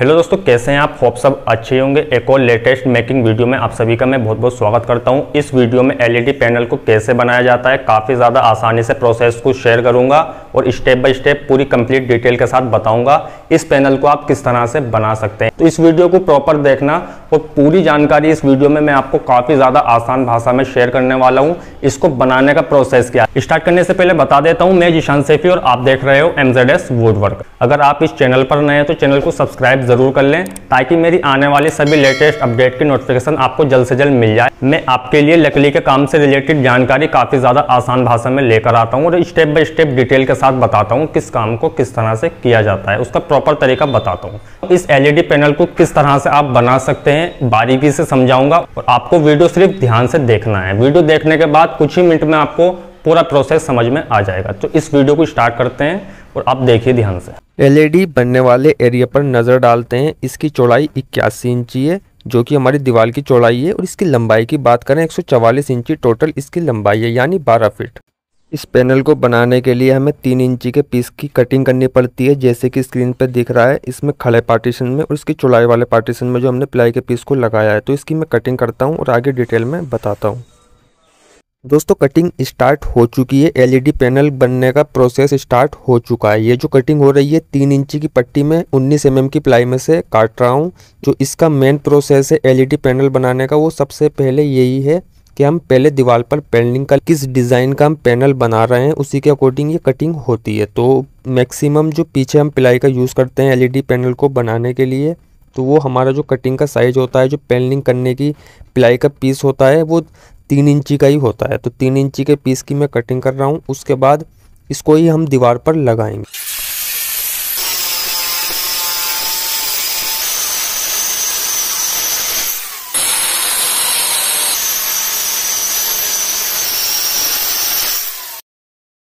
hello दोस्तों कैसे हैं आप होप सब अच्छे होंगे एक और लेटेस्ट मेकिंग वीडियो में आप सभी का मैं बहुत बहुत स्वागत करता हूं इस वीडियो में एलईडी पैनल e को कैसे बनाया जाता है काफ़ी ज़्यादा आसानी से प्रोसेस को शेयर करूंगा और स्टेप बाय स्टेप पूरी कंप्लीट डिटेल के साथ बताऊंगा इस पैनल को आप किस तरह से बना सकते हैं तो इस वीडियो को प्रॉपर देखना और पूरी जानकारी इस वीडियो में मैं आपको काफ़ी ज़्यादा आसान भाषा में शेयर करने वाला हूँ इसको बनाने का प्रोसेस क्या स्टार्ट करने से पहले बता देता हूँ मैं जिशान सेफी और आप देख रहे हो एम जेड अगर आप इस चैनल पर नए हैं तो चैनल को सब्सक्राइब ज़रूर कर लें ताकि मेरी आने वाली सभी लेटेस्ट अपडेट की नोटिफिकेशन आपको जल्द से जल्द मिल जाए मैं आपके लिए लकड़ी के काम से रिलेटेड जानकारी काफ़ी ज़्यादा आसान भाषा में लेकर आता हूँ और स्टेप बाई स्टेप डिटेल के साथ बताता हूँ किस काम को किस तरह से किया जाता है उसका प्रॉपर तरीका बताता हूँ इस एल पैनल e को किस तरह से आप बना सकते हैं बारीकी से समझाऊंगा और आपको वीडियो सिर्फ ध्यान से देखना है वीडियो देखने के बाद कुछ ही मिनट में आपको पूरा प्रोसेस समझ में आ जाएगा तो इस वीडियो को स्टार्ट करते हैं और आप देखिए ध्यान से एलईडी e बनने वाले एरिया पर नज़र डालते हैं इसकी चौड़ाई इक्यासी इंची है जो कि हमारी दीवार की चौड़ाई है और इसकी लंबाई की बात करें एक इंची टोटल इसकी लंबाई है यानी बारह फीट इस पैनल को बनाने के लिए हमें तीन इंची के पीस की कटिंग करनी पड़ती है जैसे कि स्क्रीन पर दिख रहा है इसमें खड़े पार्टीशन में और इसकी चौड़ाई वाले पार्टीशन में जो हमने प्लाई के पीस को लगाया है तो इसकी मैं कटिंग करता हूँ और आगे डिटेल में बताता हूँ दोस्तों कटिंग स्टार्ट हो चुकी है एलईडी पैनल बनने का प्रोसेस स्टार्ट हो चुका है ये जो कटिंग हो रही है तीन इंची की पट्टी में उन्नीस एम mm की प्लाई में से काट रहा हूँ जो इसका मेन प्रोसेस है एलईडी पैनल बनाने का वो सबसे पहले यही है कि हम पहले दीवार पर पेनलिंग का किस डिज़ाइन का हम पैनल बना रहे हैं उसी के अकॉर्डिंग ये कटिंग होती है तो मैक्सिमम जो पीछे हम प्लाई का यूज़ करते हैं एलईडी पैनल को बनाने के लिए तो वो हमारा जो कटिंग का साइज़ होता है जो पेनलिंग करने की प्लाई का पीस होता है वो तीन इंची का ही होता है तो तीन इंची के पीस की मैं कटिंग कर रहा हूँ उसके बाद इसको ही हम दीवार पर लगाएंगे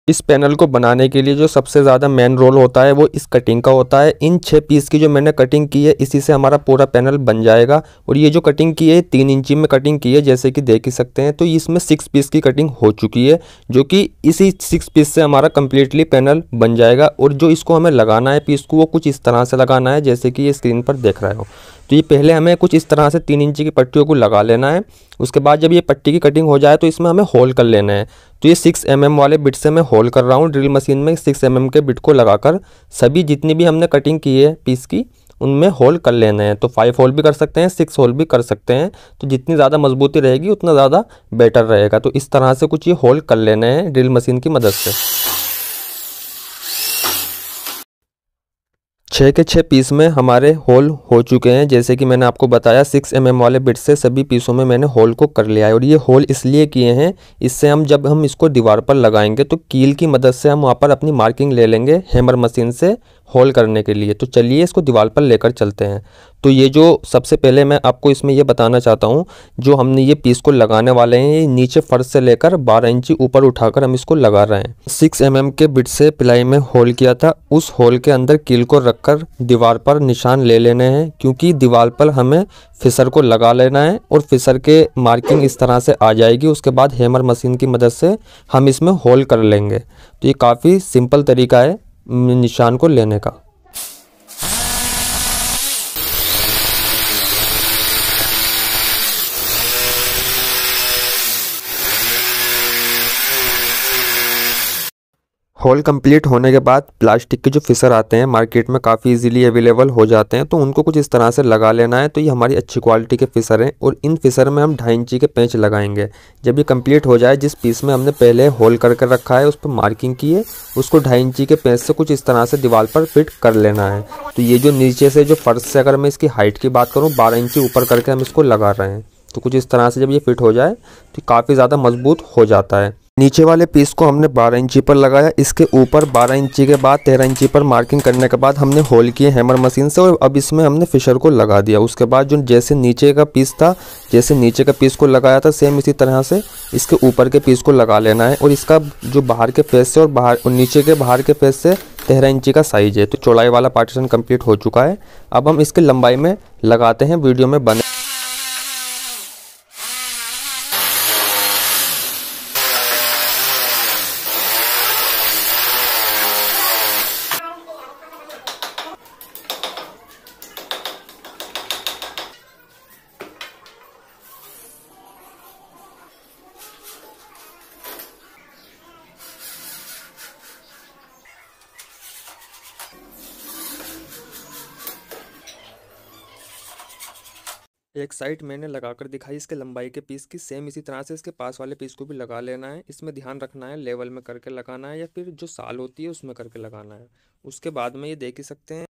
इस पैनल को बनाने के लिए जो सबसे ज़्यादा मेन रोल होता है वो इस कटिंग का होता है इन छः पीस की जो मैंने कटिंग की है इसी से हमारा पूरा पैनल बन जाएगा और ये जो कटिंग की है तीन इंची में कटिंग की है जैसे कि देख ही सकते हैं तो इसमें सिक्स पीस की कटिंग हो चुकी है जो कि इसी सिक्स पीस से हमारा कम्प्लीटली पैनल बन जाएगा और जो इसको हमें लगाना है पीस को वो कुछ इस तरह से लगाना है जैसे कि ये स्क्रीन पर देख रहे हो तो ये पहले हमें कुछ इस तरह से तीन इंची की पट्टियों को लगा लेना है उसके बाद जब ये पट्टी की कटिंग हो जाए तो इसमें हमें होल कर लेना है तो ये सिक्स एम mm वाले बिट से मैं होल कर रहा हूँ ड्रिल मशीन में सिक्स एम mm के बिट को लगाकर सभी जितनी भी हमने कटिंग की है पीस की उनमें होल कर लेने हैं तो फाइव होल भी कर सकते हैं सिक्स होल भी कर सकते हैं तो जितनी ज़्यादा मजबूती रहेगी उतना ज़्यादा बेटर रहेगा तो इस तरह से कुछ ये होल कर लेने हैं ड्रिल मशीन की मदद से छः के छः पीस में हमारे होल हो चुके हैं जैसे कि मैंने आपको बताया सिक्स एम mm वाले बिट से सभी पीसों में मैंने होल को कर लिया है और ये होल इसलिए किए हैं इससे हम जब हम इसको दीवार पर लगाएंगे तो कील की मदद से हम वहाँ पर अपनी मार्किंग ले लेंगे हैमर मशीन से होल करने के लिए तो चलिए इसको दीवार पर लेकर चलते हैं तो ये जो सबसे पहले मैं आपको इसमें ये बताना चाहता हूँ जो हमने ये पीस को लगाने वाले हैं ये नीचे फर्श से लेकर 12 इंची ऊपर उठाकर हम इसको लगा रहे हैं 6 एम mm के बिट से पिलाई में होल किया था उस होल के अंदर कील को रखकर दीवार पर निशान ले लेने हैं क्योंकि दीवार पर हमें फिसर को लगा लेना है और फिसर के मार्किंग इस तरह से आ जाएगी उसके बाद हेमर मशीन की मदद से हम इसमें होल कर लेंगे तो ये काफ़ी सिंपल तरीका है निशान को लेने का होल कंप्लीट होने के बाद प्लास्टिक के जो फिसर आते हैं मार्केट में काफ़ी इजीली अवेलेबल हो जाते हैं तो उनको कुछ इस तरह से लगा लेना है तो ये हमारी अच्छी क्वालिटी के फिसर हैं और इन फिसर में हम ढाई इंची के पेंच लगाएंगे जब ये कंप्लीट हो जाए जिस पीस में हमने पहले होल कर कर रखा है उस पर मार्किंग की है उसको ढाई इंची के पेंच से कुछ इस तरह से दीवार पर फिट कर लेना है तो ये जो नीचे से जो फर्श से अगर मैं इसकी हाइट की बात करूँ बारह इंची ऊपर करके हम इसको लगा रहे हैं तो कुछ इस तरह से जब ये फिट हो जाए तो काफ़ी ज़्यादा मजबूत हो जाता है नीचे वाले पीस को हमने 12 इंची पर लगाया इसके ऊपर 12 इंची के बाद 13 इंची पर मार्किंग करने के बाद हमने होल किए हैमर मशीन से और अब इसमें हमने फिशर को लगा दिया उसके बाद जो जैसे नीचे का पीस था जैसे नीचे का पीस को लगाया था सेम इसी तरह से इसके ऊपर के पीस को लगा लेना है और इसका जो बाहर के फेस से और बाहर और नीचे के बाहर के फेस से तेरह इंची का साइज है तो चौड़ाई वाला पार्टीशन कम्प्लीट हो चुका है अब हम इसके लंबाई में लगाते हैं वीडियो में बने एक साइड मैंने लगाकर दिखाई इसके लंबाई के पीस की सेम इसी तरह से इसके पास वाले पीस को भी लगा लेना है इसमें ध्यान रखना है लेवल में करके लगाना है या फिर जो साल होती है उसमें करके लगाना है उसके बाद में ये देख ही सकते हैं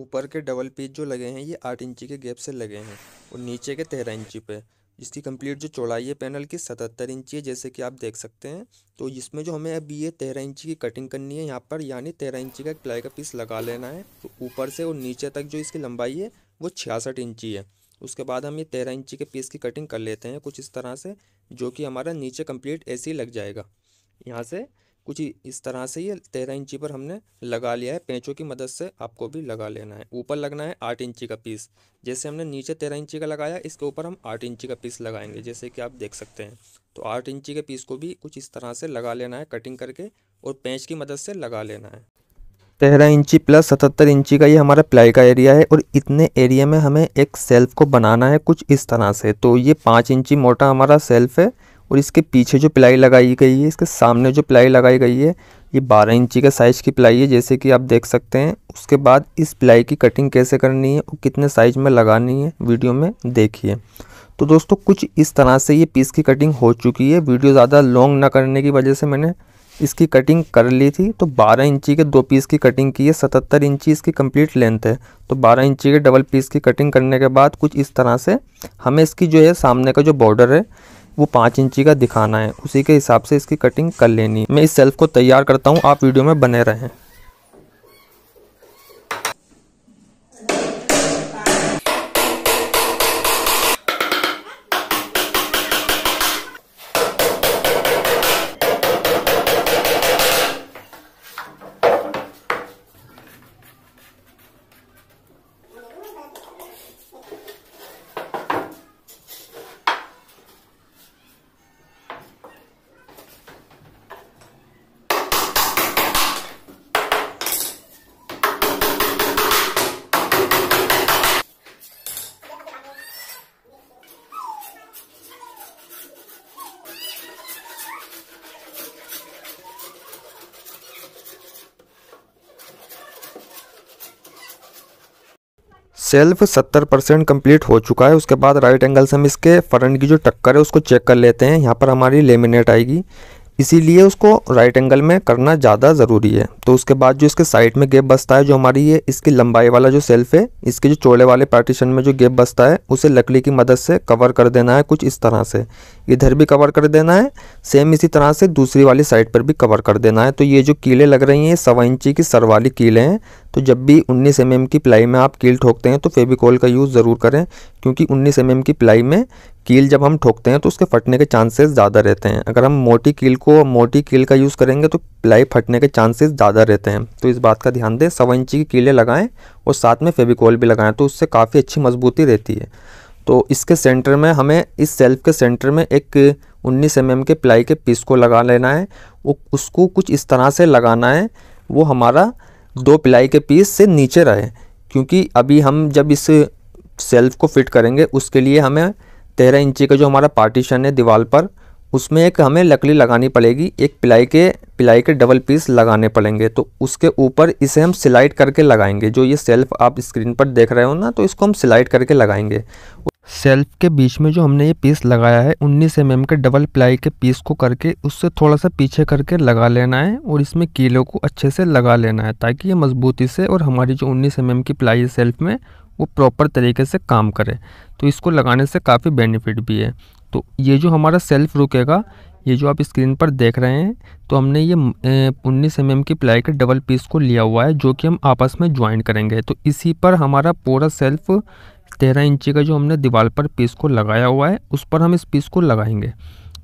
ऊपर के डबल पीस जो लगे हैं ये आठ इंची के गैप से लगे हैं और नीचे के तेरह इंची पे इसकी कंप्लीट जो चौड़ाई है पैनल की सतहत्तर इंची है जैसे कि आप देख सकते हैं तो इसमें जो हमें अभी ये तेरह इंची की कटिंग करनी है यहाँ पर यानी तेरह इंची का प्लाई का पीस लगा लेना है तो ऊपर से और नीचे तक जो इसकी लंबाई है वो छियासठ इंची है उसके बाद हम ये तेरह इंची के पीस की कटिंग कर लेते हैं कुछ इस तरह से जो कि हमारा नीचे कंप्लीट ऐसे ही लग जाएगा यहाँ से कुछ इस तरह से ये तेरह इंची पर हमने लगा लिया है पैंचों की मदद से आपको भी लगा लेना है ऊपर लगना है आठ इंची का पीस जैसे हमने नीचे तेरह इंची का लगाया इसके ऊपर हम आठ इंची का पीस लगाएंगे जैसे कि आप देख सकते हैं तो आठ इंची के पीस को भी कुछ इस तरह से लगा लेना है कटिंग करके और पैंच की मदद से लगा लेना है तेरह इंची प्लस सतहत्तर इंची का ये हमारा प्लाई का एरिया है और इतने एरिया में हमें एक सेल्फ को बनाना है कुछ इस तरह से तो ये पाँच इंची मोटा हमारा सेल्फ है और इसके पीछे जो प्लाई लगाई गई है इसके सामने जो प्लाई लगाई गई है ये बारह इंची के साइज़ की प्लाई है जैसे कि आप देख सकते हैं उसके बाद इस प्लाई की कटिंग कैसे करनी है और कितने साइज़ में लगानी है वीडियो में देखिए तो दोस्तों कुछ इस तरह से ये पीस की कटिंग हो चुकी है वीडियो ज़्यादा लॉन्ग ना करने की वजह से मैंने इसकी कटिंग कर ली थी तो 12 इंची के दो पीस की कटिंग की है 77 इंची इसकी कंप्लीट लेंथ है तो 12 इंची के डबल पीस की कटिंग करने के बाद कुछ इस तरह से हमें इसकी जो है सामने का जो बॉर्डर है वो पाँच इंची का दिखाना है उसी के हिसाब से इसकी कटिंग कर लेनी है मैं इस सेल्फ को तैयार करता हूँ आप वीडियो में बने रहें सेल्फ सत्तर परसेंट कम्प्लीट हो चुका है उसके बाद राइट एंगल से हम इसके फ्रंट की जो टक्कर है उसको चेक कर लेते हैं यहाँ पर हमारी लेमिनेट आएगी इसीलिए उसको राइट एंगल में करना ज़्यादा ज़रूरी है तो उसके बाद जो इसके साइड में गेप बसता है जो हमारी ये इसकी लंबाई वाला जो सेल्फ है इसके जो चौड़े वाले पार्टीशन में जो गेप बसता है उसे लकड़ी की मदद से कवर कर देना है कुछ इस तरह से इधर भी कवर कर देना है सेम इसी तरह से दूसरी वाली साइड पर भी कवर कर देना है तो ये जो कीलें लग रही हैं सवा इंची की सर वाली कीलें हैं तो जब भी उन्नीस एम mm की प्लाई में आप कील ठोकते हैं तो फेविकोल का यूज़ ज़रूर करें क्योंकि उन्नीस एम mm की प्लाई में कील जब हम ठोकते हैं तो उसके फटने के चांसेस ज़्यादा रहते हैं अगर हम मोटी कील को मोटी कील का यूज़ करेंगे तो प्लाई फटने के चांसेस ज़्यादा रहते हैं तो इस बात का ध्यान दें सवा इंची की कीलें लगाएं और साथ में फेविकॉल भी लगाएं तो उससे काफ़ी अच्छी मजबूती रहती है तो इसके सेंटर में हमें इस सेल्फ के सेंटर में एक उन्नीस एम के प्लाई के पीस को लगा लेना है वो उसको कुछ इस तरह से लगाना है वो हमारा दो प्लाई के पीस से नीचे रहे क्योंकि अभी हम जब इस सेल्फ को फिट करेंगे उसके लिए हमें तेरह इंची का जो हमारा पार्टीशन है दीवार पर उसमें एक हमें लकड़ी लगानी पड़ेगी एक पिलाई के पिलाई के डबल पीस लगाने पड़ेंगे तो उसके ऊपर इसे हम सिलाइड करके लगाएंगे जो ये सेल्फ आप स्क्रीन पर देख रहे हो ना तो इसको हम सिलाइड करके लगाएंगे सेल्फ के बीच में जो हमने ये पीस लगाया है 19 एम mm के डबल प्लाई के पीस को करके उससे थोड़ा सा पीछे करके लगा लेना है और इसमें कीलों को अच्छे से लगा लेना है ताकि ये मजबूती से और हमारी जो 19 एम mm की प्लाई है सेल्फ में वो प्रॉपर तरीके से काम करे तो इसको लगाने से काफ़ी बेनिफिट भी है तो ये जो हमारा सेल्फ रुकेगा ये जो आप स्क्रीन पर देख रहे हैं तो हमने ये उन्नीस एम की प्लाई के डबल पीस को लिया हुआ है जो कि हम आपस में ज्वाइन करेंगे तो इसी पर हमारा पूरा सेल्फ तेरह इंची का जो हमने दीवार पर पीस को लगाया हुआ है उस पर हम इस पीस को लगाएंगे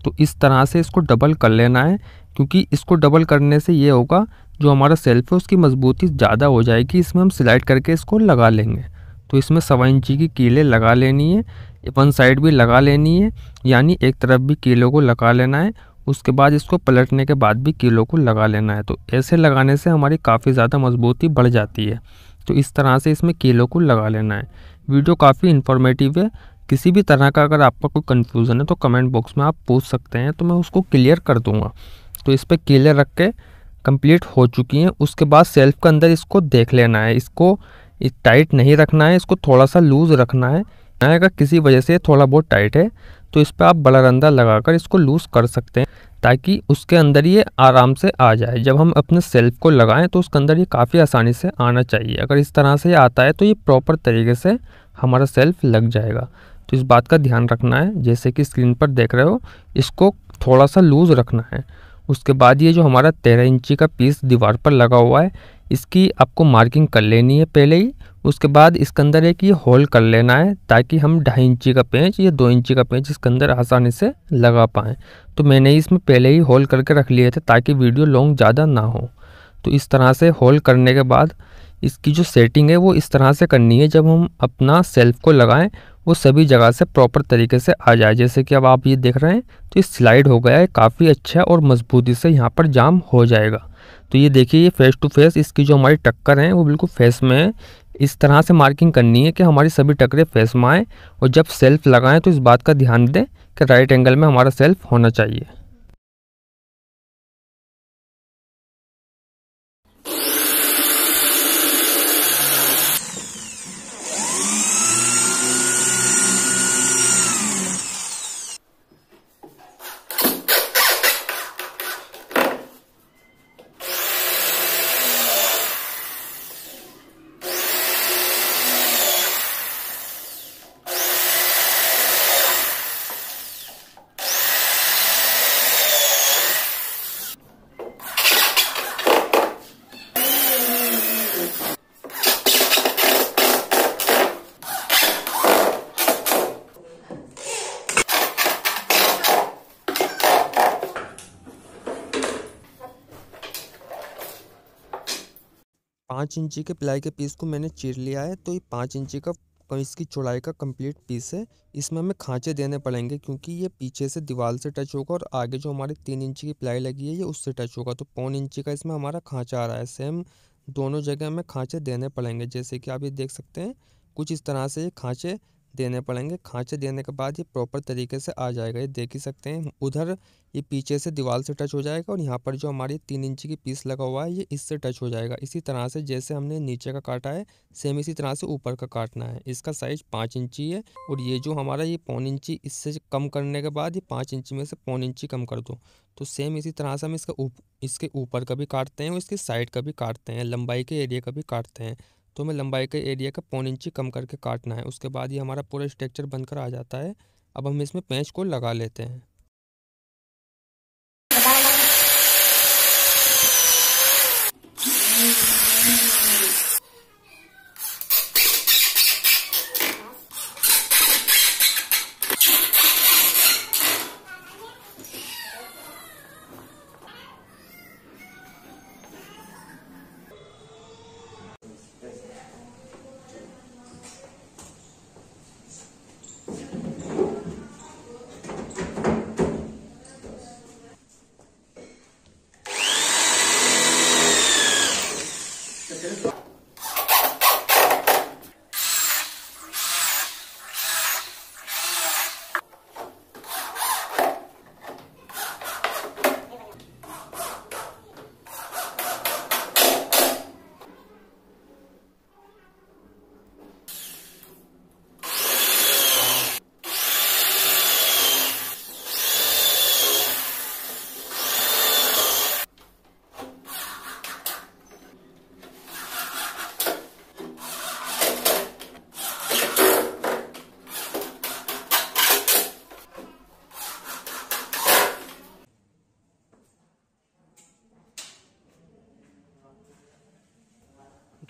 तो इस तरह से इसको डबल कर लेना है क्योंकि इसको डबल करने से ये होगा जो हमारा सेल्फ है उसकी मजबूती ज़्यादा हो जाएगी इसमें हम सिलाइड करके इसको लगा लेंगे तो इसमें सवा इंची की कीले लगा लेनी है वन साइड भी लगा लेनी है यानी एक तरफ भी कीलों को लगा लेना है उसके बाद इसको पलटने के बाद भी कीलों को लगा लेना है तो ऐसे लगाने से हमारी काफ़ी ज़्यादा मजबूती बढ़ जाती है तो इस तरह से इसमें कीलों को लगा लेना है वीडियो काफ़ी इन्फॉर्मेटिव है किसी भी तरह का अगर आपका कोई कन्फ्यूज़न है तो कमेंट बॉक्स में आप पूछ सकते हैं तो मैं उसको क्लियर कर दूँगा तो इस पर कीले रख के कम्प्लीट हो चुकी हैं उसके बाद सेल्फ के अंदर इसको देख लेना है इसको ये टाइट नहीं रखना है इसको थोड़ा सा लूज़ रखना है अगर किसी वजह से थोड़ा बहुत टाइट है तो इस पर आप बलरंदा लगाकर इसको लूज़ कर सकते हैं ताकि उसके अंदर ये आराम से आ जाए जब हम अपने सेल्फ को लगाएं तो उसके अंदर ये काफ़ी आसानी से आना चाहिए अगर इस तरह से ये आता है तो ये प्रॉपर तरीके से हमारा सेल्फ लग जाएगा तो इस बात का ध्यान रखना है जैसे कि स्क्रीन पर देख रहे हो इसको थोड़ा सा लूज़ रखना है उसके बाद ये जो हमारा तेरह इंची का पीस दीवार पर लगा हुआ है इसकी आपको मार्किंग कर लेनी है पहले ही उसके बाद इसके अंदर एक ये होल कर लेना है ताकि हम ढाई इंची का पेंच या दो इंची का पेंच इसके अंदर आसानी से लगा पाएँ तो मैंने इसमें पहले ही होल करके रख लिए थे ताकि वीडियो लॉन्ग ज़्यादा ना हो तो इस तरह से होल करने के बाद इसकी जो सेटिंग है वो इस तरह से करनी है जब हम अपना सेल्फ को लगाएं वो सभी जगह से प्रॉपर तरीके से आ जाए जैसे कि अब आप ये देख रहे हैं तो ये स्लाइड हो गया है काफ़ी अच्छा और मजबूती से यहाँ पर जाम हो जाएगा तो ये देखिए ये फेस टू फेस इसकी जो हमारी टक्कर हैं वो बिल्कुल फेस में है इस तरह से मार्किंग करनी है कि हमारी सभी टक्करें फेस में आएँ और जब सेल्फ लगाएं तो इस बात का ध्यान दें कि राइट एंगल में हमारा सेल्फ होना चाहिए पाँच इंची के प्लाई के पीस को मैंने चीर लिया है तो ये पाँच इंची का और इसकी चौड़ाई का कंप्लीट पीस है इसमें हमें खांचे देने पड़ेंगे क्योंकि ये पीछे से दीवार से टच होगा और आगे जो हमारी तीन इंची की प्लाई लगी है ये उससे टच होगा तो पौन इंची का इसमें हमारा खाँचा आ रहा है सेम दोनों जगह हमें खांचे देने पड़ेंगे जैसे कि आप ये देख सकते हैं कुछ इस तरह से ये खाँचे देने पड़ेंगे खाँचे देने के बाद ये प्रॉपर तरीके से आ जाएगा ये देख ही सकते हैं उधर ये पीछे से दीवार से टच हो जाएगा और यहाँ पर जो हमारी तीन इंची की पीस लगा हुआ है ये इससे टच हो जाएगा इसी तरह से जैसे हमने नीचे का काटा है सेम इसी तरह से ऊपर का काटना है इसका साइज पाँच इंची है और ये जो हमारा ये पौन इंची इससे कम करने के बाद ये पाँच इंची में से पौन इंची कम कर दो तो सेम इसी तरह से हम इसका उप, इसके ऊपर का भी काटते हैं और इसके साइड का भी काटते हैं लंबाई के एरिया का भी काटते हैं तो हमें लंबाई के एरिया का पौन इंची कम करके काटना है उसके बाद ये हमारा पूरा स्ट्रक्चर बनकर आ जाता है अब हम इसमें पैंच को लगा लेते हैं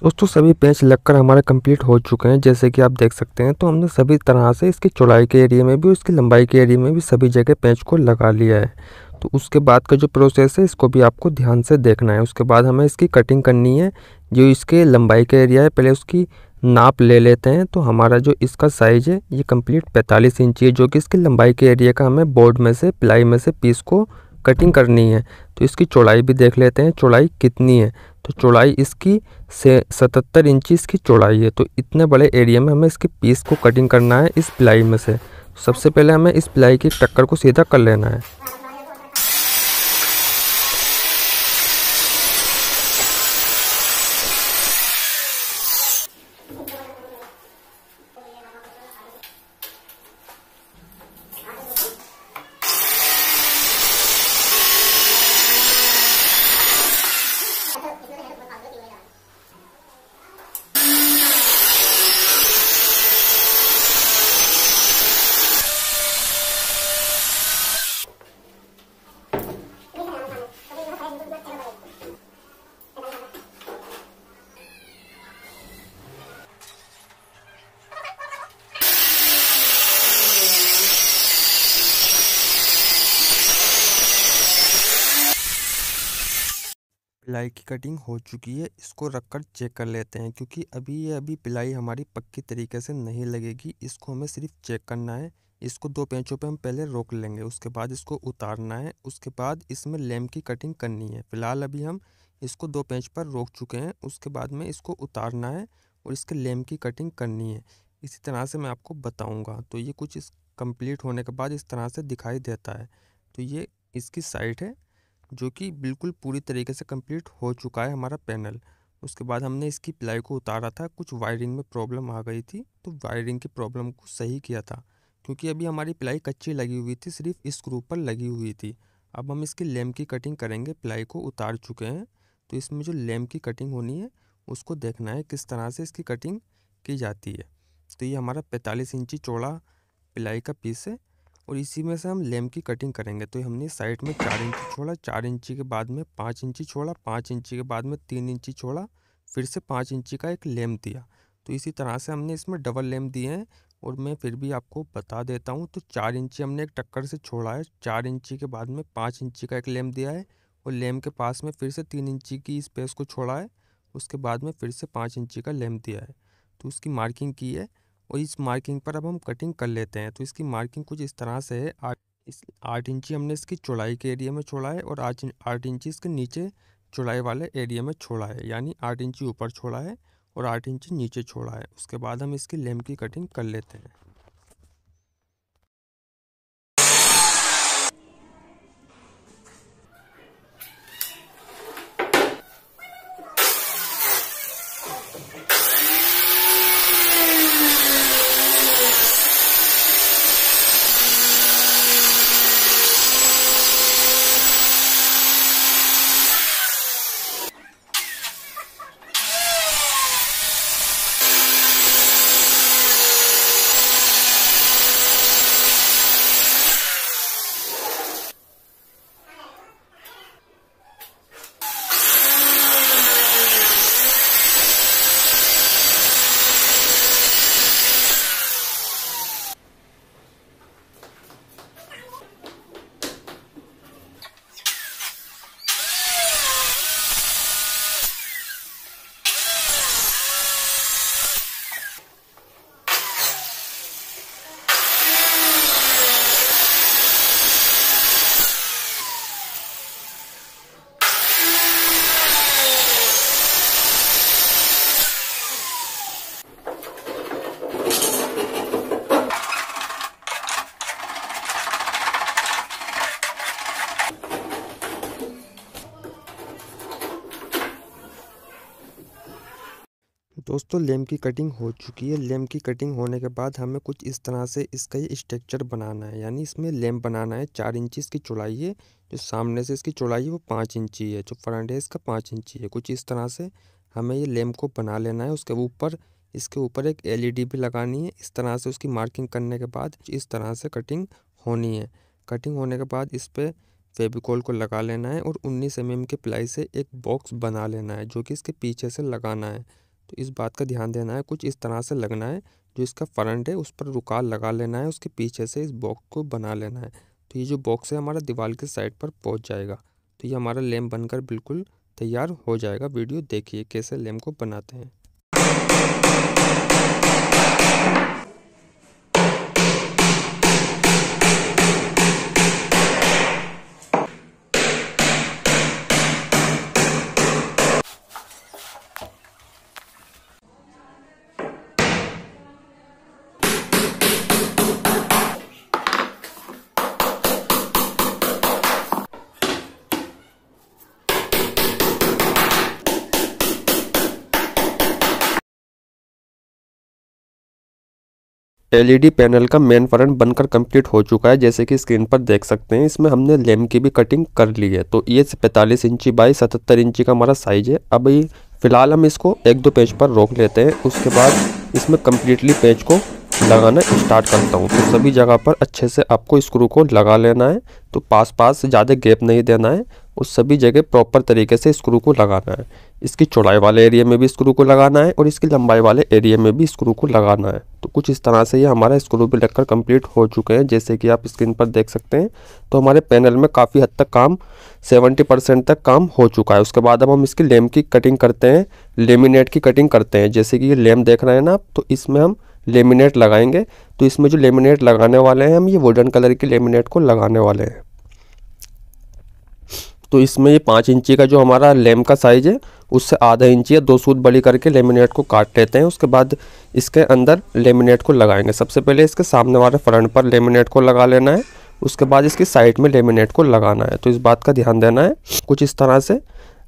दोस्तों सभी पैच लगकर हमारे कंप्लीट हो चुके हैं जैसे कि आप देख सकते हैं तो हमने सभी तरह से इसकी चौड़ाई के एरिए में भी उसकी लंबाई के एरिए में भी सभी जगह पैच को लगा लिया है तो उसके बाद का जो प्रोसेस है इसको भी आपको ध्यान से देखना है उसके बाद हमें इसकी कटिंग करनी है जो इसके लंबाई का एरिया है पहले उसकी नाप ले लेते हैं तो हमारा जो इसका साइज़ है ये कंप्लीट 45 इंची है जो कि इसकी लंबाई के एरिया का हमें बोर्ड में से प्लाई में से पीस को कटिंग करनी है तो इसकी चौड़ाई भी देख लेते हैं चौड़ाई कितनी है तो चौड़ाई इसकी से सतहत्तर इंची इसकी चौड़ाई है तो इतने बड़े एरिया में हमें इसकी पीस को कटिंग करना है इस प्लाई में से सबसे पहले हमें इस प्लाई की टक्कर को सीधा कर लेना है कटिंग हो चुकी है इसको रखकर चेक कर लेते हैं क्योंकि अभी ये अभी पिलाई हमारी पक्की तरीके से नहीं लगेगी इसको हमें सिर्फ चेक करना है इसको दो पेंचों पे हम पहले रोक लेंगे उसके बाद इसको उतारना है उसके बाद इसमें लेम की कटिंग करनी है फ़िलहाल अभी हम इसको दो पेंच पर रोक चुके हैं उसके बाद में इसको उतारना है और इसके लेम की कटिंग करनी है इसी तरह से मैं आपको बताऊँगा तो ये कुछ इस कम्प्लीट होने के बाद इस तरह से दिखाई देता है तो ये इसकी साइड है जो कि बिल्कुल पूरी तरीके से कंप्लीट हो चुका है हमारा पैनल उसके बाद हमने इसकी प्लाई को उतारा था कुछ वायरिंग में प्रॉब्लम आ गई थी तो वायरिंग की प्रॉब्लम को सही किया था क्योंकि अभी हमारी प्लाई कच्ची लगी हुई थी सिर्फ स्क्रू पर लगी हुई थी अब हम इसकी लैम्प की कटिंग करेंगे प्लाई को उतार चुके हैं तो इसमें जो लैम्प की कटिंग होनी है उसको देखना है किस तरह से इसकी कटिंग की जाती है तो ये हमारा पैंतालीस इंची चौड़ा प्लाई का पीस है और इसी में से हम लेम की कटिंग करेंगे तो हमने साइड में चार इंची छोड़ा चार इंची के बाद में पाँच इंची छोड़ा पाँच इंची के बाद में तीन इंची छोड़ा फिर से पाँच इंची का एक लेम दिया तो इसी तरह से हमने इसमें डबल लेम दिए हैं और मैं फिर भी आपको बता देता हूँ तो चार इंची हमने एक टक्कर से छोड़ा है चार इंची के बाद में पाँच इंची का एक लेम दिया है और लेम के पास में फिर से तीन इंची की स्पेस को छोड़ा है उसके बाद में फिर से पाँच इंची का लेम दिया है तो उसकी मार्किंग की है और इस मार्किंग पर अब हम कटिंग कर लेते हैं तो इसकी मार्किंग कुछ इस तरह से है आठ इस आठ इंची हमने इसकी चौड़ाई के एरिया में छोड़ा है और आठ आठ इंची इसके नीचे चौड़ाई वाले एरिया में छोड़ा है यानी आठ इंची ऊपर छोड़ा है और आठ इंची नीचे छोड़ा है उसके बाद हम इसकी लेम की कटिंग कर लेते हैं दोस्तों लेम की कटिंग हो चुकी है लेम की कटिंग होने के बाद हमें कुछ इस तरह से इसका ये स्ट्रक्चर बनाना है यानी इसमें लेम बनाना है चार इंची इसकी चौड़ाई है जो सामने से इसकी चौड़ाई है वो पाँच इंची है जो फ्रंट है इसका पाँच इंची है कुछ इस तरह से हमें ये लेम को बना लेना है उसके ऊपर इसके ऊपर एक एल भी लगानी है इस तरह से उसकी मार्किंग करने के बाद इस तरह से कटिंग होनी है कटिंग होने के बाद इस पर फेबिकॉल को लगा लेना है और 19 एम के प्लाई से एक बॉक्स बना लेना है जो कि इसके पीछे से लगाना है तो इस बात का ध्यान देना है कुछ इस तरह से लगना है जो इसका फ्रंट है उस पर रुकाल लगा लेना है उसके पीछे से इस बॉक्स को बना लेना है तो ये जो बॉक्स है हमारा दीवार के साइड पर पहुंच जाएगा तो ये हमारा लेम बनकर बिल्कुल तैयार हो जाएगा वीडियो देखिए कैसे लेम को बनाते हैं एलईडी पैनल का मेन फ्रंट बनकर कंप्लीट हो चुका है जैसे कि स्क्रीन पर देख सकते हैं इसमें हमने लेम की भी कटिंग कर ली है तो ये पैंतालीस इंची बाई सतहत्तर इंची का हमारा साइज है अभी फ़िलहाल हम इसको एक दो पेज पर रोक लेते हैं उसके बाद इसमें कम्प्लीटली पेज को लगाना स्टार्ट करता हूँ तो सभी जगह पर अच्छे से आपको स्क्रू को लगा लेना है तो पास पास ज़्यादा गैप नहीं देना है और सभी जगह प्रॉपर तरीके से स्क्रू को लगाना है इसकी चौड़ाई वाले एरिया में भी स्क्रू को लगाना है और इसकी लंबाई वाले एरिया में भी स्क्रू को लगाना है तो कुछ इस तरह से ये हमारा स्क्रू भी लगकर कंप्लीट हो चुके हैं जैसे कि आप स्क्रीन पर देख सकते हैं तो हमारे पैनल में काफ़ी हद तक काम 70 परसेंट तक काम हो चुका है उसके बाद अब हम इसकी लेम की कटिंग करते हैं लेमिनेट की कटिंग करते हैं जैसे कि ये लेम देख रहे हैं ना आप तो इसमें हम लेमिनेट लगाएंगे तो इसमें जो लेमिनेट लगाने वाले हैं हम ये वुडन कलर की लेमिनेट को लगाने वाले हैं तो इसमें ये पाँच इंची का जो हमारा लेम का साइज़ है उससे आधा इंची या दो सूत बड़ी करके लेमिनेट को काट लेते हैं उसके बाद इसके अंदर लेमिनेट को लगाएंगे सबसे पहले इसके सामने वाले फ्रंट पर लेमिनेट को लगा लेना है उसके बाद इसकी साइड में लेमिनेट को लगाना है तो इस बात का ध्यान देना है कुछ इस तरह से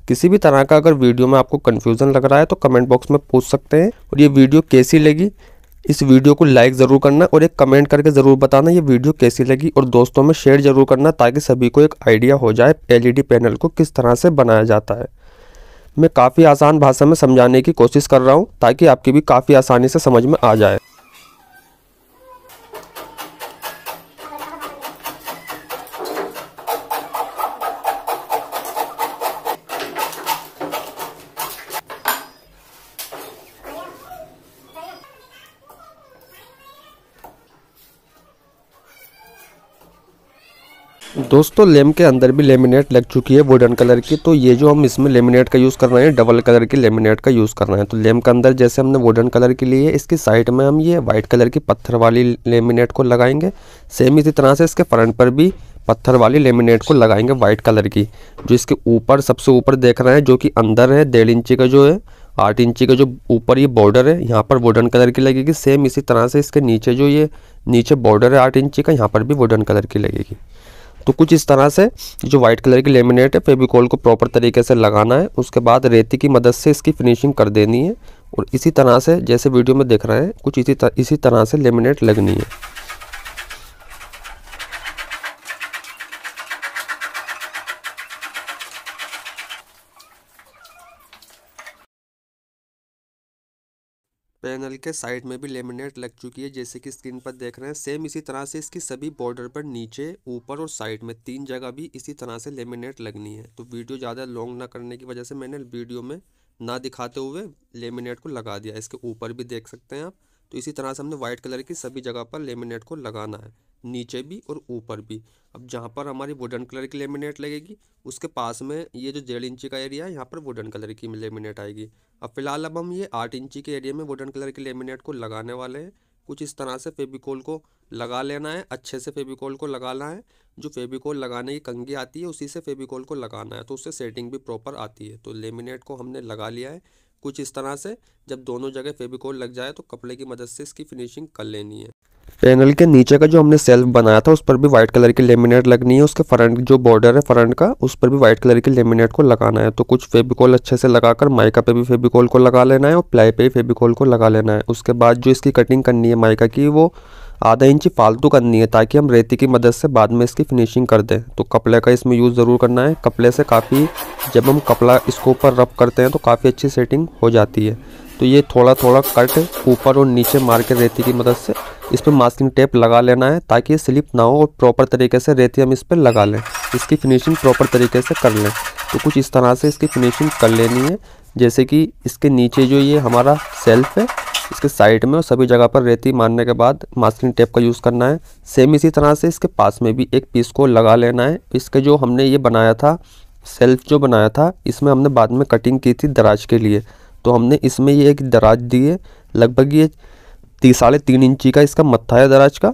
किसी भी तरह का अगर वीडियो में आपको कन्फ्यूज़न लग रहा है तो कमेंट बॉक्स में पूछ सकते हैं और ये वीडियो कैसी लगी इस वीडियो को लाइक ज़रूर करना और एक कमेंट करके ज़रूर बताना ये वीडियो कैसी लगी और दोस्तों में शेयर ज़रूर करना ताकि सभी को एक आइडिया हो जाए एलईडी पैनल e को किस तरह से बनाया जाता है मैं काफ़ी आसान भाषा में समझाने की कोशिश कर रहा हूँ ताकि आपकी भी काफ़ी आसानी से समझ में आ जाए दोस्तों लेम के अंदर भी लेमिनेट लग चुकी है वुडन कलर की तो ये जो हम इसमें लेमिनेट का यूज़ कर रहे हैं डबल कलर की लेमिनेट का यूज़ कर रहे हैं तो लेम के अंदर जैसे हमने वुडन कलर की ली है इसकी साइड में हम ये वाइट कलर की पत्थर वाली लेमिनेट को लगाएंगे सेम इसी तरह से इसके फ्रंट पर भी पत्थर वाली लेमिनेट को लगाएंगे वाइट कलर की जो इसके ऊपर सबसे ऊपर देख रहे हैं जो कि अंदर है डेढ़ इंची का जो है आठ इंची का जो ऊपर ये बॉर्डर है यहाँ पर वुडन कलर की लगेगी सेम इसी तरह से इसके नीचे जो ये नीचे बॉर्डर है आठ इंची का यहाँ पर भी वुडन कलर की लगेगी तो कुछ इस तरह से जो व्हाइट कलर की लेमिनेट है फेविकोल को प्रॉपर तरीके से लगाना है उसके बाद रेती की मदद से इसकी फिनिशिंग कर देनी है और इसी तरह से जैसे वीडियो में देख रहे हैं कुछ इसी तरह इसी तरह से लेमिनेट लगनी है पैनल के साइड में भी लेमिनेट लग चुकी है जैसे कि स्क्रीन पर देख रहे हैं सेम इसी तरह से इसकी सभी बॉर्डर पर नीचे ऊपर और साइड में तीन जगह भी इसी तरह से लेमिनेट लगनी है तो वीडियो ज़्यादा लॉन्ग ना करने की वजह से मैंने वीडियो में ना दिखाते हुए लेमिनेट को लगा दिया इसके ऊपर भी देख सकते हैं आप तो इसी तरह से हमने वाइट कलर की सभी जगह पर लेमिनेट को लगाना है नीचे भी और ऊपर भी अब जहाँ पर हमारी वुडन कलर की लेमिनेट लगेगी उसके पास में ये जो डेढ़ इंची का एरिया है यहाँ पर वुडन कलर की लेमिनेट आएगी अब फिलहाल अब हम ये आठ इंची के एरिया में वुडन कलर की लेमिनेट को लगाने वाले हैं कुछ इस तरह से फेबिकोल को लगा लेना है अच्छे से फेबिकोल को लगाना है जो फेबिकोल लगाने की कंगी आती है उसी से फेबिकोल को लगाना है तो उससे सेटिंग भी प्रॉपर आती है तो लेमिनेट को हमने लगा लिया है कुछ इस तरह से जब दोनों जगह फेविकोल लग जाए तो कपड़े की मदद से इसकी फिनिशिंग कर लेनी है पैनल के नीचे का जो हमने सेल्फ बनाया था उस पर भी व्हाइट कलर की लेमिनेट लगनी है उसके फ्रंट जो बॉर्डर है फ्रंट का उस पर भी व्हाइट कलर की लेमिनेट को लगाना है तो कुछ फेबिकॉल अच्छे से लगाकर माइका पे भी फेबिकॉल को लगा लेना है और प्लाई पे भी फेबिकॉल को लगा लेना है उसके बाद जो इसकी कटिंग करनी है माइका की वो आधा इंची फालतू करनी है ताकि हम रेती की मदद से बाद में इसकी फिनिशिंग कर दें तो कपड़े का इसमें यूज़ ज़रूर करना है कपड़े से काफ़ी जब हम कपड़ा इसको ऊपर रब करते हैं तो काफ़ी अच्छी सेटिंग हो जाती है तो ये थोड़ा थोड़ा कट ऊपर और नीचे मार के रेती की मदद से इस पर मास्किंग टेप लगा लेना है ताकि ये स्लिप ना हो और प्रॉपर तरीके से रेती हम इस पर लगा लें इसकी फिनिशिंग प्रॉपर तरीके से कर लें तो कुछ इस तरह से इसकी फिनिशिंग कर लेनी है जैसे कि इसके नीचे जो ये हमारा सेल्फ है इसके साइड में और सभी जगह पर रेती मारने के बाद मास्किंग टेप का यूज़ करना है सेम इसी तरह से इसके पास में भी एक पीस को लगा लेना है इसके जो हमने ये बनाया था सेल्फ जो बनाया था इसमें हमने बाद में कटिंग की थी दराज के लिए तो हमने इसमें ये एक दराज दी है लगभग ये तीस साढ़े तीन इंची का इसका मत्था है दराज का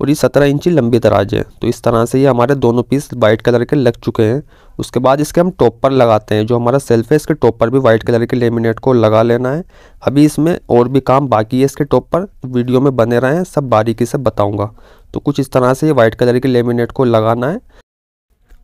और ये सत्रह इंची लंबी दराज है तो इस तरह से ये हमारे दोनों पीस वाइट कलर के लग चुके हैं उसके बाद इसके हम टॉपर लगाते हैं जो हमारा सेल्फ है इसके टॉपर पर भी वाइट कलर के लेमिनेट को लगा लेना है अभी इसमें और भी काम बाकी है इसके टॉप पर वीडियो में बने रहें सब बारीकी से बताऊँगा तो कुछ इस तरह से ये वाइट कलर के लेमिनेट को लगाना है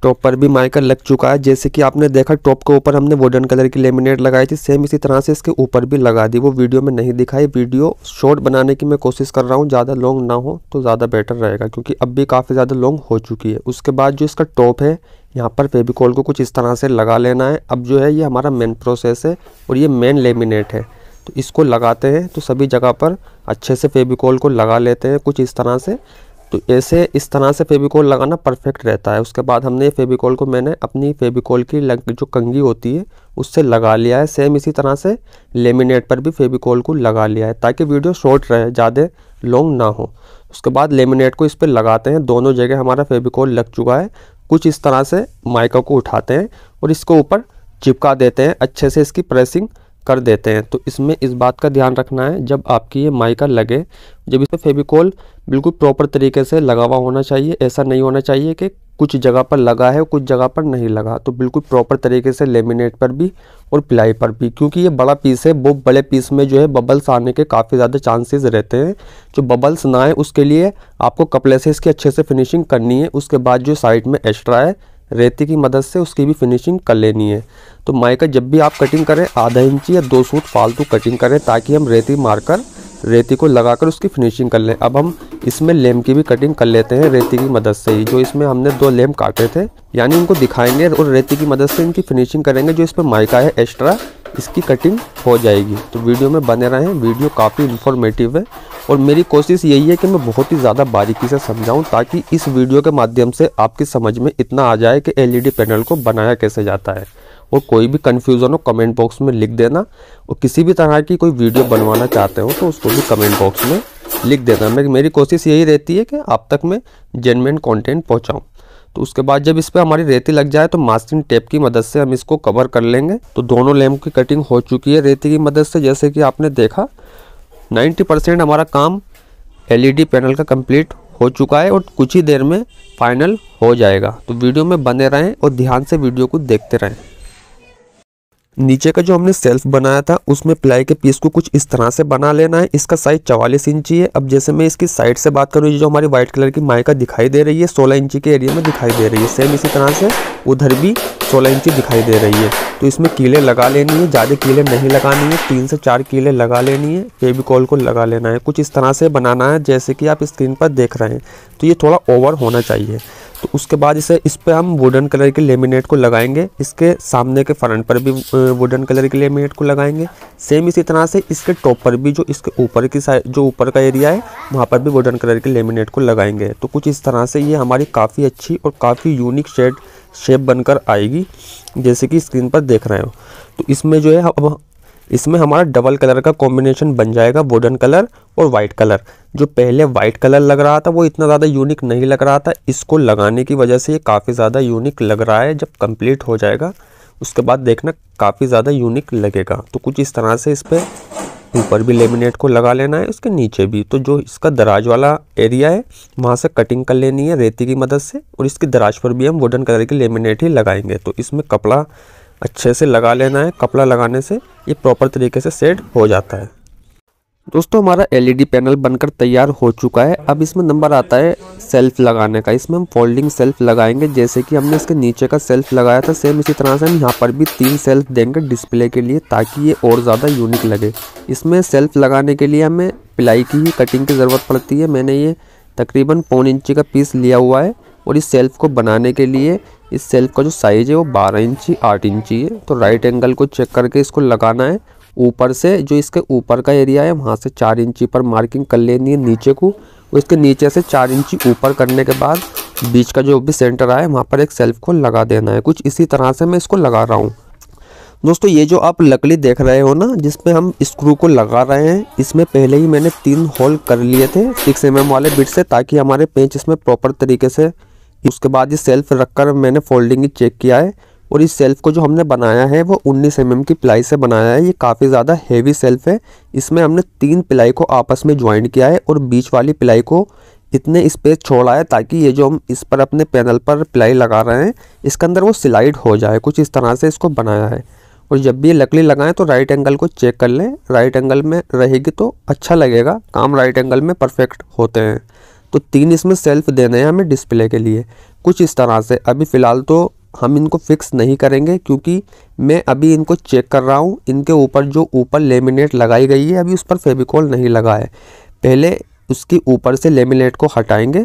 टॉप पर भी माइकर लग चुका है जैसे कि आपने देखा टॉप के ऊपर हमने वुडन कलर की लेमिनेट लगाई थी सेम इसी तरह से इसके ऊपर भी लगा दी वो वीडियो में नहीं दिखाई वीडियो शॉर्ट बनाने की मैं कोशिश कर रहा हूँ ज़्यादा लॉन्ग ना हो तो ज़्यादा बेटर रहेगा क्योंकि अब भी काफ़ी ज़्यादा लॉन्ग हो चुकी है उसके बाद जो इसका टॉप है यहाँ पर फेबिकॉल को कुछ इस तरह से लगा लेना है अब जो है ये हमारा मेन प्रोसेस है और ये मेन लेमिनेट है तो इसको लगाते हैं तो सभी जगह पर अच्छे से फेबिकॉल को लगा लेते हैं कुछ इस तरह से तो ऐसे इस तरह से फेविकोल लगाना परफेक्ट रहता है उसके बाद हमने फेविकोल को मैंने अपनी फेविकोल की लग, जो कंगी होती है उससे लगा लिया है सेम इसी तरह से लेमिनेट पर भी फेविकोल को लगा लिया है ताकि वीडियो शॉर्ट रहे ज़्यादा लॉन्ग ना हो उसके बाद लेमिनेट को इस पर लगाते हैं दोनों जगह हमारा फेविकोल लग चुका है कुछ इस तरह से माइका को उठाते हैं और इसको ऊपर चिपका देते हैं अच्छे से इसकी प्रेसिंग कर देते हैं तो इसमें इस बात का ध्यान रखना है जब आपकी ये माइका लगे जब इस पर फेविकोल बिल्कुल प्रॉपर तरीके से लगा हुआ होना चाहिए ऐसा नहीं होना चाहिए कि कुछ जगह पर लगा है कुछ जगह पर नहीं लगा तो बिल्कुल प्रॉपर तरीके से लेमिनेट पर भी और प्लाई पर भी क्योंकि ये बड़ा पीस है वो बड़े पीस में जो है बबल्स आने के काफ़ी ज़्यादा चांसेस रहते हैं जो बबल्स ना आए उसके लिए आपको कपड़े से इसकी अच्छे से फिनिशिंग करनी है उसके बाद जो साइड में एक्स्ट्रा है रेती की मदद से उसकी भी फिनिशिंग कर लेनी है तो माइका जब भी आप कटिंग करें आधा इंच या दो सूट फालतू कटिंग करें ताकि हम रेती मारकर रेती को लगाकर उसकी फिनिशिंग कर लें अब हम इसमें लेम की भी कटिंग कर लेते हैं रेती की मदद से ही जो इसमें हमने दो लेम काटे थे यानी इनको दिखाएंगे और रेती की मदद से इनकी फिनिशिंग करेंगे जो इसमें माइका है एक्स्ट्रा इसकी कटिंग हो जाएगी तो वीडियो में बने रहें वीडियो काफ़ी इन्फॉर्मेटिव है और मेरी कोशिश यही है कि मैं बहुत ही ज़्यादा बारीकी से समझाऊं ताकि इस वीडियो के माध्यम से आपकी समझ में इतना आ जाए कि एलईडी पैनल e को बनाया कैसे जाता है और कोई भी कन्फ्यूज़न हो कमेंट बॉक्स में लिख देना और किसी भी तरह की कोई वीडियो बनवाना चाहते हो तो उसको भी कमेंट बॉक्स में लिख देना मैं मेरी कोशिश यही रहती है कि आप तक मैं जेनमेन कॉन्टेंट पहुँचाऊँ तो उसके बाद जब इस पर हमारी रेती लग जाए तो मास्किंग टेप की मदद से हम इसको कवर कर लेंगे तो दोनों लैम्प की कटिंग हो चुकी है रेती की मदद से जैसे कि आपने देखा 90 परसेंट हमारा काम एलईडी पैनल e का कंप्लीट हो चुका है और कुछ ही देर में फाइनल हो जाएगा तो वीडियो में बने रहें और ध्यान से वीडियो को देखते रहें नीचे का जो हमने सेल्फ बनाया था उसमें प्लाई के पीस को कुछ इस तरह से बना लेना है इसका साइज चवालीस इंची है अब जैसे मैं इसकी साइड से बात करूँ जो हमारी व्हाइट कलर की माइका दिखाई दे रही है सोलह इंची के एरिया में दिखाई दे रही है सेम इसी तरह से उधर भी सोलह इंची दिखाई दे रही है तो इसमें कीले लगा लेनी है ज़्यादा कीले नहीं लगानी है तीन से चार कीले लगा लेनी है फेविकॉल को लगा लेना है कुछ इस तरह से बनाना है जैसे कि आप स्क्रीन पर देख रहे हैं तो ये थोड़ा ओवर होना चाहिए तो उसके बाद इसे इस पर हम वुडन कलर के लेमिनेट को लगाएंगे इसके सामने के फ्रंट पर भी वुडन कलर के लेमिनेट को लगाएंगे सेम इसी तरह से इसके टॉप पर भी जो इसके ऊपर की साइड जो ऊपर का एरिया है वहाँ पर भी वुडन कलर के लेमिनेट को लगाएंगे तो कुछ इस तरह से ये हमारी काफ़ी अच्छी और काफ़ी यूनिक शेड शेप बनकर आएगी जैसे कि स्क्रीन पर देख रहे हो तो इसमें जो है अब इसमें हमारा डबल कलर का कॉम्बिनेशन बन जाएगा वुडन कलर और वाइट कलर जो पहले वाइट कलर लग रहा था वो इतना ज़्यादा यूनिक नहीं लग रहा था इसको लगाने की वजह से ये काफ़ी ज़्यादा यूनिक लग रहा है जब कंप्लीट हो जाएगा उसके बाद देखना काफ़ी ज़्यादा यूनिक लगेगा तो कुछ इस तरह से इस पर ऊपर भी लेमिनेट को लगा लेना है उसके नीचे भी तो जो इसका दराज वाला एरिया है वहाँ से कटिंग कर लेनी है रेती की मदद से और इसकी दराज पर भी हम वुडन कलर की लेमिनेट ही लगाएंगे तो इसमें कपड़ा अच्छे से लगा लेना है कपड़ा लगाने से ये प्रॉपर तरीके से सेट हो जाता है दोस्तों हमारा एलईडी पैनल e बनकर तैयार हो चुका है अब इसमें नंबर आता है सेल्फ लगाने का इसमें हम फोल्डिंग सेल्फ लगाएंगे जैसे कि हमने इसके नीचे का सेल्फ लगाया था सेम इसी तरह से हम यहाँ पर भी तीन सेल्फ देंगे डिस्प्ले के लिए ताकि ये और ज़्यादा यूनिक लगे इसमें सेल्फ लगाने के लिए हमें प्लाई की ही कटिंग की ज़रूरत पड़ती है मैंने ये तकरीबन पौन इंची का पीस लिया हुआ है और इस सेल्फ को बनाने के लिए इस सेल्फ का जो साइज़ है वो बारह इंची आठ इंची है तो राइट एंगल को चेक करके इसको लगाना है ऊपर से जो इसके ऊपर का एरिया है वहाँ से चार इंची पर मार्किंग कर लेनी है नीचे को और इसके नीचे से चार इंची ऊपर करने के बाद बीच का जो भी सेंटर आए वहाँ पर एक सेल्फ को लगा देना है कुछ इसी तरह से मैं इसको लगा रहा हूँ दोस्तों ये जो आप लकड़ी देख रहे हो ना जिसमें हम स्क्रू को लगा रहे हैं इसमें पहले ही मैंने तीन होल कर लिए थे सिक्स एम mm वाले बिट से ताकि हमारे पेंच इसमें प्रॉपर तरीके से उसके बाद ये सेल्फ रखकर मैंने फोल्डिंग चेक किया है और इस सेल्फ़ को जो हमने बनाया है वो 19 एम mm की प्लाई से बनाया है ये काफ़ी ज़्यादा हेवी सेल्फ़ है इसमें हमने तीन प्लाई को आपस में ज्वाइंट किया है और बीच वाली प्लाई को इतने स्पेस छोड़ा है ताकि ये जो हम इस पर अपने पैनल पर प्लाई लगा रहे हैं इसके अंदर वो स्लाइड हो जाए कुछ इस तरह से इसको बनाया है और जब भी ये लकड़ी लगाएं तो राइट एंगल को चेक कर लें राइट एंगल में रहेगी तो अच्छा लगेगा काम राइट एंगल में परफेक्ट होते हैं तो तीन इसमें सेल्फ देने हैं हमें डिस्प्ले के लिए कुछ इस तरह से अभी फ़िलहाल तो हम इनको फिक्स नहीं करेंगे क्योंकि मैं अभी इनको चेक कर रहा हूँ इनके ऊपर जो ऊपर लेमिनेट लगाई गई है अभी उस पर फेविकॉल नहीं लगा है पहले उसके ऊपर से लेमिनेट को हटाएंगे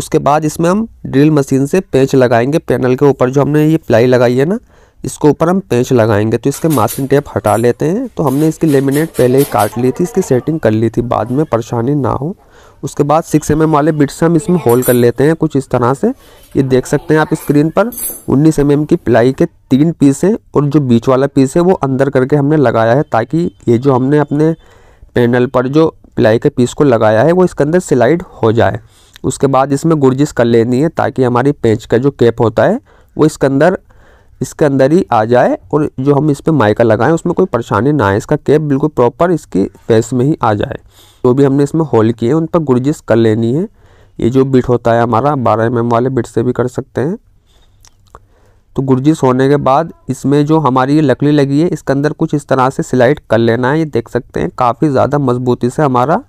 उसके बाद इसमें हम ड्रिल मशीन से पेंच लगाएंगे पैनल के ऊपर जो हमने ये प्लाई लगाई है ना इसके ऊपर हम पेंच लगाएंगे तो इसके मास्किंग टेप हटा लेते हैं तो हमने इसकी लेमिनेट पहले ही काट ली थी इसकी सेटिंग कर ली थी बाद में परेशानी ना हो उसके बाद सिक्स एम वाले बिट्स हम इसमें होल कर लेते हैं कुछ इस तरह से ये देख सकते हैं आप स्क्रीन पर उन्नीस एम की प्लाई के तीन पीस हैं और जो बीच वाला पीस है वो अंदर करके हमने लगाया है ताकि ये जो हमने अपने पैनल पर जो प्लाई के पीस को लगाया है वो इसके अंदर सिलाइड हो जाए उसके बाद इसमें गुर्जिश कर लेनी है ताकि हमारी पेंच का जो कैप होता है वो इसके अंदर इसके अंदर ही आ जाए और जो हम इस पर माइका लगाएं उसमें कोई परेशानी ना आए इसका कैप बिल्कुल प्रॉपर इसकी फेस में ही आ जाए जो भी हमने इसमें होल किए उन पर गुर्जिश कर लेनी है ये जो बिट होता है हमारा बारह एम वाले बिट से भी कर सकते हैं तो गुर्जिश होने के बाद इसमें जो हमारी ये लकड़ी लगी है इसके अंदर कुछ इस तरह से स्लाइड कर लेना है ये देख सकते हैं काफ़ी ज़्यादा मजबूती से हमारा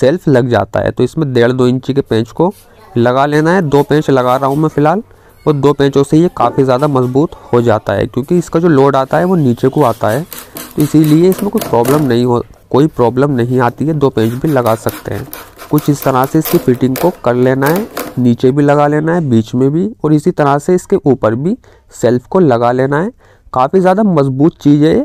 सेल्फ लग जाता है तो इसमें डेढ़ दो इंची के पेंच को लगा लेना है दो पेंच लगा रहा हूँ मैं फ़िलहाल और दो पेंचों से ये काफ़ी ज़्यादा मजबूत हो जाता है क्योंकि इसका जो लोड आता है वो नीचे को आता है इसीलिए इसमें कोई प्रॉब्लम नहीं हो कोई प्रॉब्लम नहीं आती है दो पेज भी लगा सकते हैं कुछ इस तरह से इसकी फिटिंग को कर लेना है नीचे भी लगा लेना है बीच में भी और इसी तरह से इसके ऊपर भी सेल्फ को लगा लेना है काफ़ी ज़्यादा मजबूत चीज़ है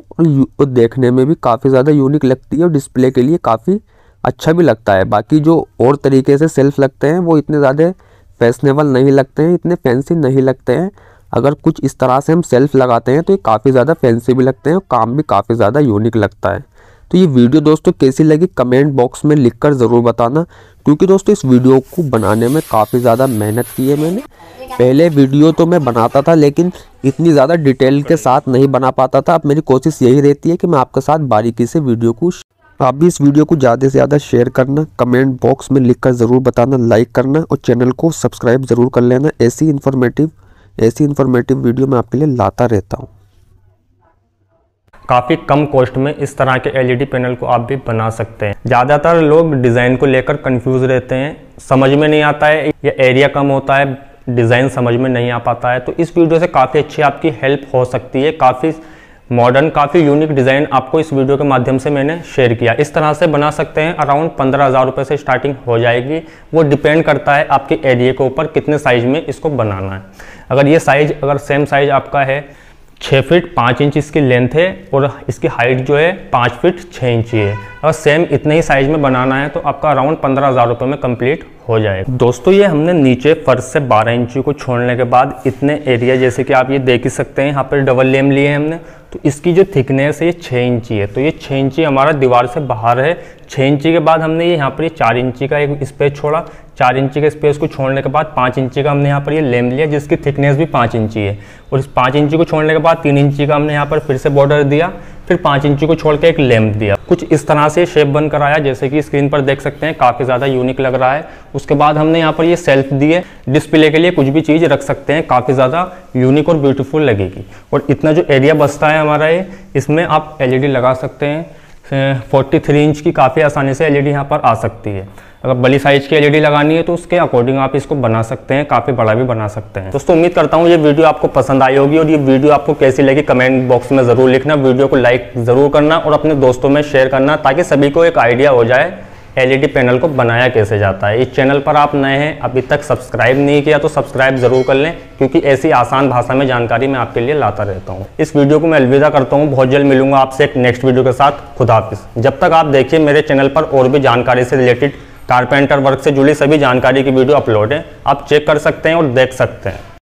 और देखने में भी काफ़ी ज़्यादा यूनिक लगती है और डिस्प्ले के लिए काफ़ी अच्छा भी लगता है बाकी जो और तरीके से सेल्फ लगते हैं वो इतने ज़्यादा फैशनेबल नहीं लगते हैं इतने फैंसी नहीं लगते हैं अगर कुछ इस तरह से हम सेल्फ लगाते हैं तो ये काफ़ी ज़्यादा फैंसी भी लगते हैं और काम भी काफ़ी ज़्यादा यूनिक लगता है तो ये वीडियो दोस्तों कैसी लगी कमेंट बॉक्स में लिखकर ज़रूर बताना क्योंकि दोस्तों इस वीडियो को बनाने में काफ़ी ज़्यादा मेहनत की है मैंने पहले वीडियो तो मैं बनाता था लेकिन इतनी ज़्यादा डिटेल के साथ नहीं बना पाता था अब मेरी कोशिश यही रहती है कि मैं आपके साथ बारीकी से वीडियो को आप भी इस वीडियो को ज़्यादा से ज़्यादा शेयर करना कमेंट बॉक्स में लिखकर ज़रूर बताना लाइक करना और चैनल को सब्सक्राइब ज़रूर कर लेना ऐसी इन्फॉर्मेटिव ऐसी इन्फॉर्मेटिव वीडियो मैं आपके लिए लाता रहता हूँ काफ़ी कम कॉस्ट में इस तरह के एलईडी पैनल e को आप भी बना सकते हैं ज़्यादातर लोग डिज़ाइन को लेकर कंफ्यूज रहते हैं समझ में नहीं आता है या एरिया कम होता है डिज़ाइन समझ में नहीं आ पाता है तो इस वीडियो से काफ़ी अच्छी आपकी हेल्प हो सकती है काफ़ी मॉडर्न काफ़ी यूनिक डिज़ाइन आपको इस वीडियो के माध्यम से मैंने शेयर किया इस तरह से बना सकते हैं अराउंड पंद्रह हज़ार रुपये से स्टार्टिंग हो जाएगी वो डिपेंड करता है आपके एरिए के ऊपर कितने साइज़ में इसको बनाना है अगर ये साइज़ अगर सेम साइज़ आपका है छः फीट पाँच इंच इसकी लेंथ है और इसकी हाइट जो है पाँच फीट छः इंची है और सेम इतने ही साइज़ में बनाना है तो आपका अराउंड पंद्रह हज़ार रुपये में कम्प्लीट हो जाए दोस्तों ये हमने नीचे फर्श से 12 इंची को छोड़ने के बाद इतने एरिया जैसे कि आप ये देख ही सकते हैं यहाँ पर डबल लेम लिए हैं हमने तो इसकी जो थिकनेस है ये छः इंची है तो ये छः इंची हमारा दीवार से बाहर है छः इंची के बाद हमने ये यहाँ पर ये चार इंची का एक स्पेस छोड़ा चार इंची के स्पेस को छोड़ने के बाद पाँच इंची का हमने यहाँ पर ये लेम लिया जिसकी थिकनेस भी पाँच इंची है और इस पाँच इंची को छोड़ने के बाद तीन इंची का हमने यहाँ पर फिर से बॉर्डर दिया फिर पाँच इंची को छोड़ एक लेंथ दिया कुछ इस तरह से शेप बन कर आया जैसे कि स्क्रीन पर देख सकते हैं काफ़ी ज़्यादा यूनिक लग रहा है उसके बाद हमने यहाँ पर ये सेल्फ दिए डिस्प्ले के लिए कुछ भी चीज़ रख सकते हैं काफ़ी ज़्यादा यूनिक और ब्यूटीफुल लगेगी और इतना जो एरिया बसता है हमारा ये इसमें आप एल लगा सकते हैं फोर्टी थ्री इंच की काफ़ी आसानी से एलईडी ई e यहाँ पर आ सकती है अगर बड़ी साइज की एलईडी e लगानी है तो उसके अकॉर्डिंग आप इसको बना सकते हैं काफ़ी बड़ा भी बना सकते हैं दोस्तों उम्मीद करता हूँ ये वीडियो आपको पसंद आई होगी और ये वीडियो आपको कैसी लगी कमेंट बॉक्स में ज़रूर लिखना वीडियो को लाइक ज़रूर करना और अपने दोस्तों में शेयर करना ताकि सभी को एक आइडिया हो जाए एलईडी पैनल को बनाया कैसे जाता है इस चैनल पर आप नए हैं अभी तक सब्सक्राइब नहीं किया तो सब्सक्राइब ज़रूर कर लें क्योंकि ऐसी आसान भाषा में जानकारी मैं आपके लिए लाता रहता हूँ इस वीडियो को मैं अलविदा करता हूँ बहुत जल्द मिलूंगा आपसे एक नेक्स्ट वीडियो के साथ खुदाफिस जब तक आप देखिए मेरे चैनल पर और भी जानकारी से रिलेटेड कारपेंटर वर्क से जुड़ी सभी जानकारी की वीडियो अपलोड है आप चेक कर सकते हैं और देख सकते हैं